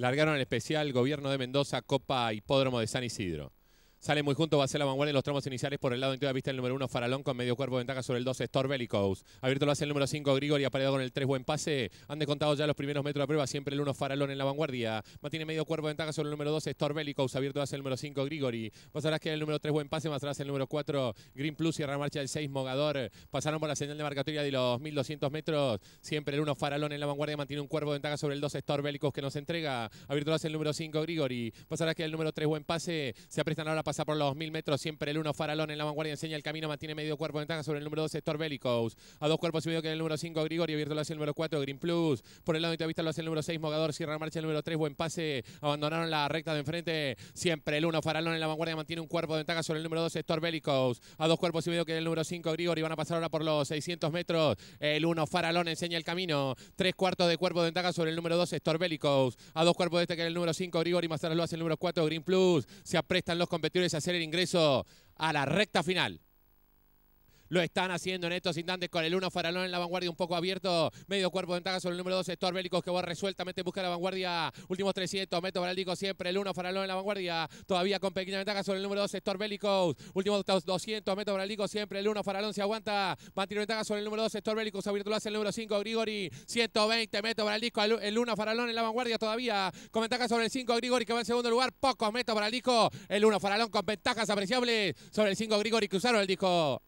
Largaron el especial Gobierno de Mendoza, Copa Hipódromo de San Isidro. Sale muy junto, va a ser la vanguardia en los tramos iniciales por el lado entero de vista el número 1 Faralón con medio cuerpo de ventaja sobre el 2 Bellicose. Abierto lo hace el número 5 Grigori, apareado con el 3 buen pase. Han descontado ya los primeros metros de prueba, siempre el 1 Faralón en la vanguardia. Mantiene medio cuerpo de ventaja sobre el número 2 Bellicose. Abierto lo hace el número 5 Grigori. Pasarás que el número 3 buen pase, más atrás el número 4 Green Plus y marcha del 6 Mogador. Pasaron por la señal de marcatoria de los 1200 metros. Siempre el 1 Faralón en la vanguardia mantiene un cuerpo de ventaja sobre el 2 Bellicose que nos entrega. Abierto lo hace el número 5 Grigori. Pasarás que el número 3 buen pase. Se aprestan ahora pasa por los 2.000 metros, siempre el 1 Faralón en la vanguardia, enseña el camino, mantiene medio cuerpo de ventaja sobre el número sector Torbelicos. A dos cuerpos y que el número 5 Grigori, abierto lo hace el número 4 Green Plus. Por el lado de vista lo hace el número 6 Mogador, cierra marcha el número 3, buen pase, abandonaron la recta de enfrente, siempre el 1 Faralón en la vanguardia, mantiene un cuerpo de ventaja sobre el número sector Torbelicos. A dos cuerpos y que el número 5 Grigori, van a pasar ahora por los 600 metros, el 1 Faralón enseña el camino, tres cuartos de cuerpo de ventaja sobre el número sector Torbelicos. A dos cuerpos de este que el número 5 Grigori, más tarde lo hace el número 4 Green Plus. Se aprestan los competidores es hacer el ingreso a la recta final. Lo están haciendo en estos instantes con el 1 Faralón en la vanguardia, un poco abierto. Medio cuerpo de ventaja sobre el número sector Bélicos, que va resueltamente busca la vanguardia. Últimos 300, para el disco, siempre, el 1 Faralón en la vanguardia. Todavía con pequeña ventaja sobre el número 2, sector Bélicos. Últimos 200, el disco, siempre, el 1 Faralón se aguanta. Mantiene ventaja sobre el número 2. 2, Bélicos Abierto lo hace el número 5, Grigori. 120, metros para el disco, el 1 Faralón en la vanguardia todavía. Con ventaja sobre el 5, Grigori, que va en segundo lugar. Pocos metros para El 1 Faralón con ventajas apreciables sobre el 5, Grigori. Cruzaron el disco.